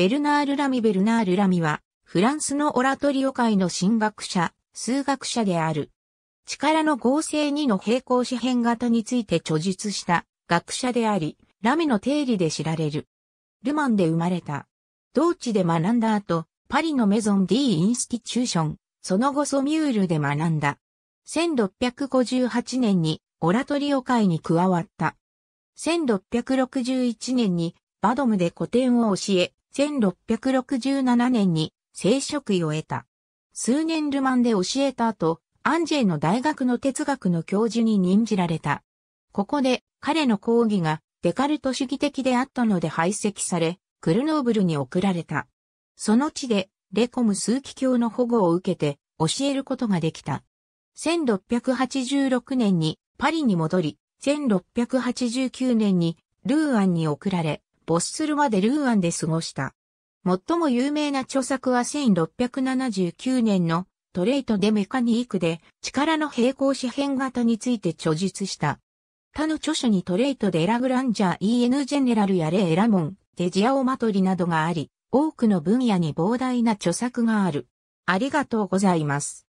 ベルナール・ラミベルナール・ラミは、フランスのオラトリオ界の進学者、数学者である。力の合成2の平行四辺型について著述した学者であり、ラミの定理で知られる。ルマンで生まれた。同地で学んだ後、パリのメゾン・ディ・インスティチューション、その後ソミュールで学んだ。1658年にオラトリオ会に加わった。1661年にバドムで古典を教え、1667年に聖職位を得た。数年ルマンで教えた後、アンジェの大学の哲学の教授に任じられた。ここで彼の講義がデカルト主義的であったので排斥され、クルノーブルに送られた。その地でレコム数奇教の保護を受けて教えることができた。1686年にパリに戻り、1689年にルーアンに送られ、ボッスルまでルーアンで過ごした。最も有名な著作は1679年のトレイトデ・メカニークで力の平行四辺型について著述した。他の著書にトレイトデ・ラグランジャー EN ジェネラルやレエラモン、デジアオマトリなどがあり、多くの分野に膨大な著作がある。ありがとうございます。